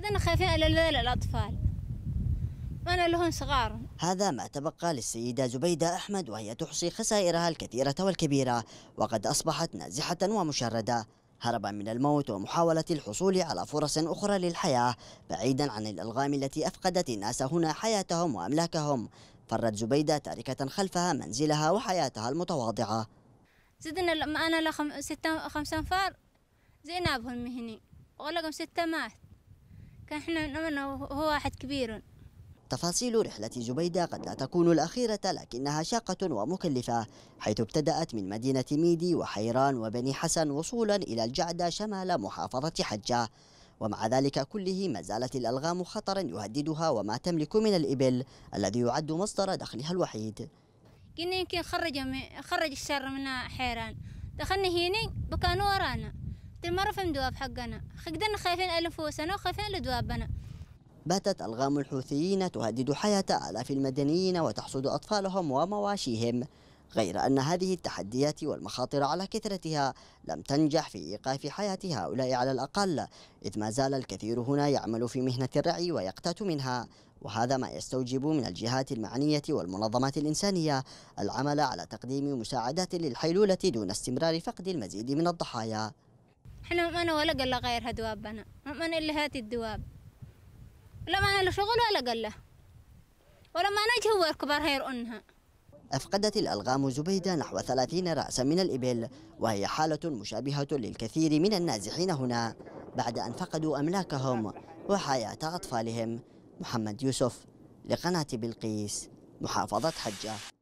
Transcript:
لأننا خايفين على الأطفال وأنا لهم صغار هذا ما تبقى للسيدة زبيدة أحمد وهي تحصي خسائرها الكثيرة والكبيرة وقد أصبحت نازحة ومشردة هربا من الموت ومحاولة الحصول على فرص أخرى للحياة بعيدا عن الألغام التي أفقدت الناس هنا حياتهم وأملاكهم فرت زبيدة تاركة خلفها منزلها وحياتها المتواضعة زدنا أنا لخم ستة خمسة أنفار زينابهم مهني وغلقهم ستة مات احنا نؤمن هو واحد كبير تفاصيل رحلة زبيدة قد لا تكون الأخيرة لكنها شاقة ومكلفة حيث ابتدأت من مدينة ميدي وحيران وبني حسن وصولا إلى الجعدة شمال محافظة حجة ومع ذلك كله ما زالت الألغام خطرا يهددها وما تملك من الإبل الذي يعد مصدر دخلها الوحيد كنا يمكن خرج خرج الشر من حيران دخلنا هنا بكانوا ورانا دير مرة فهم دواب حقنا خقدنا خايفين لنفوسنا وخايفين لدوابنا باتت ألغام الحوثيين تهدد حياة آلاف المدنيين وتحصد أطفالهم ومواشيهم غير أن هذه التحديات والمخاطر على كثرتها لم تنجح في إيقاف حياة هؤلاء على الأقل إذ ما زال الكثير هنا يعمل في مهنة الرعي ويقتات منها وهذا ما يستوجب من الجهات المعنية والمنظمات الإنسانية العمل على تقديم مساعدات للحيلولة دون استمرار فقد المزيد من الضحايا إحنا أنا ولا قال هدواب أنا دوابنا أنا إلا هات الدواب ولا ما أنا شغل ولا قال له ولا ما نجي هو الكبار أنها أفقدت الألغام زبيدة نحو 30 رأسا من الإبل وهي حالة مشابهة للكثير من النازحين هنا بعد أن فقدوا أملاكهم وحياة أطفالهم محمد يوسف لقناة بلقيس محافظة حجة